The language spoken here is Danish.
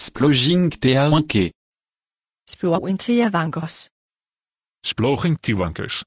Sploging Teawanke. Sploging Teawankers. Sploging Teawankers.